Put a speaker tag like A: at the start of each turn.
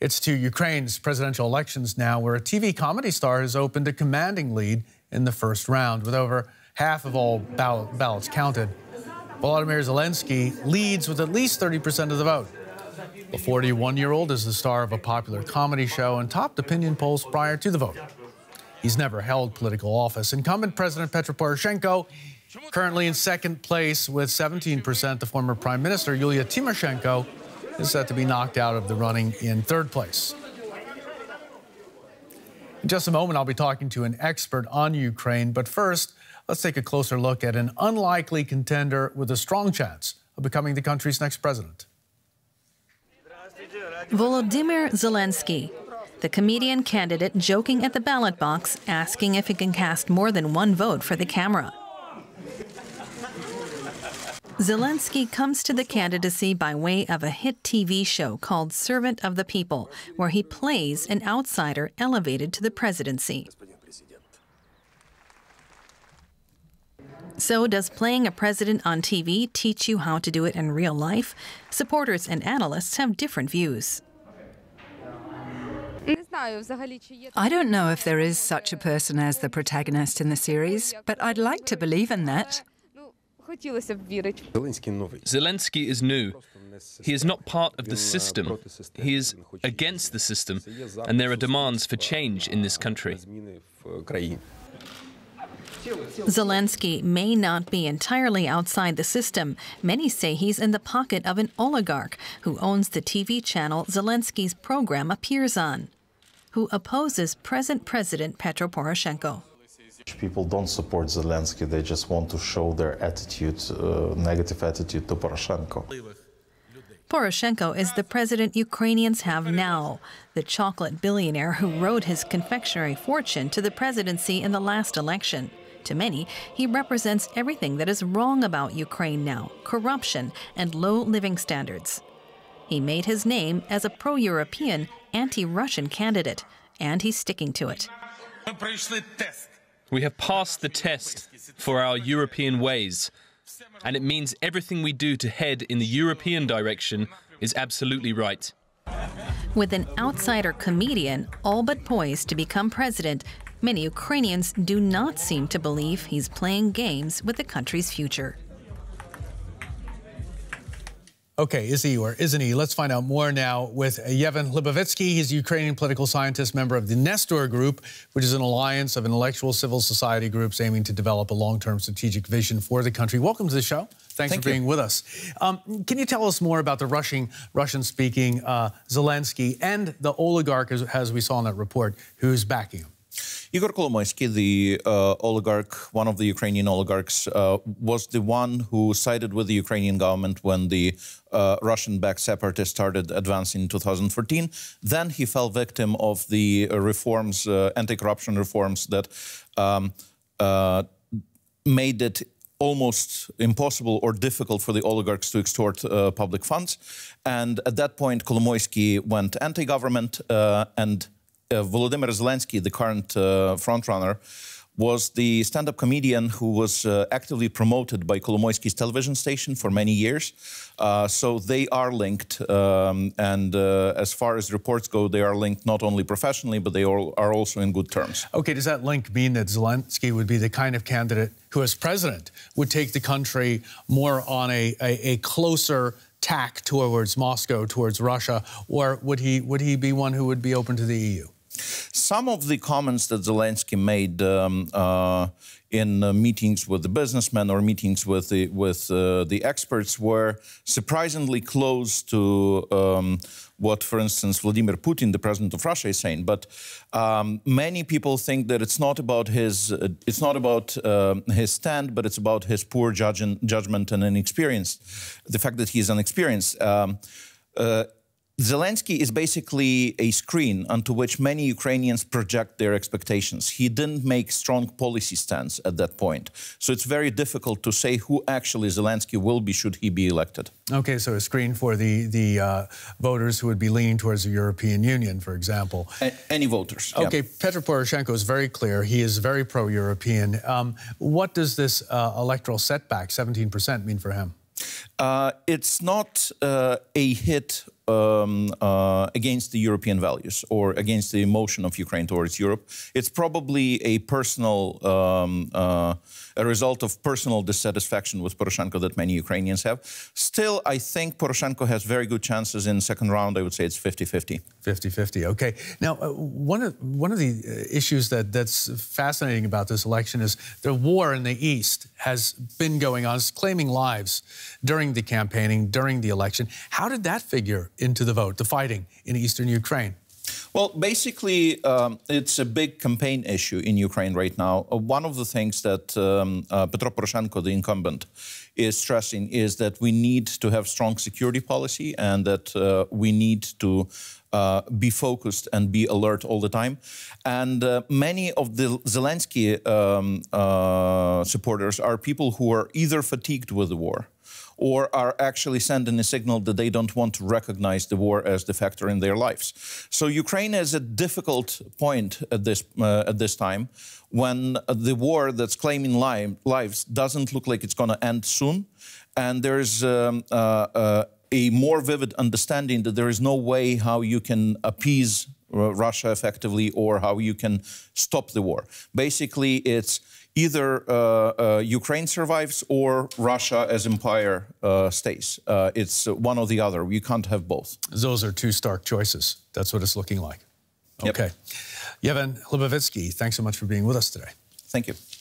A: It's to Ukraine's presidential elections now, where a TV comedy star has opened a commanding lead in the first round, with over half of all ball ballots counted. Volodymyr Zelensky leads with at least 30% of the vote. The 41 year old is the star of a popular comedy show and topped opinion polls prior to the vote. He's never held political office. Incumbent President Petro Poroshenko, currently in second place with 17%, the former Prime Minister Yulia Tymoshenko is set to be knocked out of the running in third place. In just a moment, I'll be talking to an expert on Ukraine, but first, let's take a closer look at an unlikely contender with a strong chance of becoming the country's next president.
B: Volodymyr Zelensky, the comedian candidate joking at the ballot box, asking if he can cast more than one vote for the camera. Zelensky comes to the candidacy by way of a hit TV show called Servant of the People, where he plays an outsider elevated to the presidency. So, does playing a president on TV teach you how to do it in real life? Supporters and analysts have different views. I don't know if there is such a person as the protagonist in the series, but I'd like to believe in that.
A: Zelensky is new. He is not part of the system. He is against the system, and there are demands for change in this country.
B: Zelensky may not be entirely outside the system. Many say he's in the pocket of an oligarch who owns the TV channel Zelensky's program appears on, who opposes present President Petro Poroshenko.
C: People don't support Zelensky, they just want to show their attitude, uh, negative attitude to Poroshenko.
B: Poroshenko is the president Ukrainians have now, the chocolate billionaire who rode his confectionery fortune to the presidency in the last election. To many, he represents everything that is wrong about Ukraine now corruption and low living standards. He made his name as a pro European, anti Russian candidate, and he's sticking to it.
A: We have passed the test for our European ways, and it means everything we do to head in the European direction is absolutely right.
B: With an outsider comedian all but poised to become president, many Ukrainians do not seem to believe he's playing games with the country's future.
A: Okay, is he or isn't he? Let's find out more now with Yevhen Libovitsky. He's a Ukrainian political scientist, member of the Nestor Group, which is an alliance of intellectual civil society groups aiming to develop a long-term strategic vision for the country. Welcome to the show. Thanks Thank for you. being with us. Um, can you tell us more about the Russian, Russian-speaking uh, Zelensky and the oligarch, as, as we saw in that report, who's backing him?
C: Igor Kolomoisky, the uh, oligarch, one of the Ukrainian oligarchs, uh, was the one who sided with the Ukrainian government when the uh, Russian-backed separatists started advancing in 2014. Then he fell victim of the reforms, uh, anti-corruption reforms that um, uh, made it almost impossible or difficult for the oligarchs to extort uh, public funds. And at that point, Kolomoisky went anti-government and uh, Volodymyr Zelensky, the current uh, frontrunner, was the stand-up comedian who was uh, actively promoted by Kolomoisky's television station for many years. Uh, so they are linked, um, and uh, as far as reports go, they are linked not only professionally, but they all are also in good terms.
A: Okay, does that link mean that Zelensky would be the kind of candidate who, as president, would take the country more on a, a, a closer tack towards Moscow, towards Russia, or would he would he be one who would be open to the EU?
C: some of the comments that Zelensky made um, uh, in uh, meetings with the businessmen or meetings with the, with uh, the experts were surprisingly close to um, what, for instance, Vladimir Putin, the president of Russia, is saying. But um, many people think that it's not about his uh, it's not about um, his stand, but it's about his poor judgment judgment and inexperience, the fact that he is inexperienced. Um, uh, Zelensky is basically a screen onto which many Ukrainians project their expectations. He didn't make strong policy stance at that point. So it's very difficult to say who actually Zelensky will be should he be elected.
A: Okay, so a screen for the, the uh, voters who would be leaning towards the European Union, for example.
C: A any voters. Okay,
A: Petro Poroshenko is very clear. He is very pro-European. Um, what does this uh, electoral setback, 17%, mean for him?
C: Uh, it's not uh, a hit um, uh, against the European values or against the emotion of Ukraine towards Europe. It's probably a personal, um, uh, a result of personal dissatisfaction with Poroshenko that many Ukrainians have. Still, I think Poroshenko has very good chances in second round. I would say it's 50-50. 50-50, okay. Now, uh, one, of, one of the uh, issues that, that's fascinating about this
A: election is the war in the East has been going on. It's claiming lives during during the campaigning, during the election. How did that figure into the vote, the fighting in eastern Ukraine?
C: Well, basically, um, it's a big campaign issue in Ukraine right now. Uh, one of the things that um, uh, Petro Poroshenko, the incumbent, is stressing is that we need to have strong security policy and that uh, we need to uh, be focused and be alert all the time. And uh, many of the Zelensky um, uh, supporters are people who are either fatigued with the war or are actually sending a signal that they don't want to recognize the war as the factor in their lives. So Ukraine is a difficult point at this uh, at this time when the war that's claiming li lives doesn't look like it's going to end soon, and there's. Um, uh, uh, a more vivid understanding that there is no way how you can appease uh, Russia effectively or how you can stop the war. Basically, it's either uh, uh, Ukraine survives or Russia as empire uh, stays. Uh, it's one or the other. You can't have both.
A: Those are two stark choices. That's what it's looking like. Okay. Yep. Yevhen Libovitsky, thanks so much for being with us today. Thank you.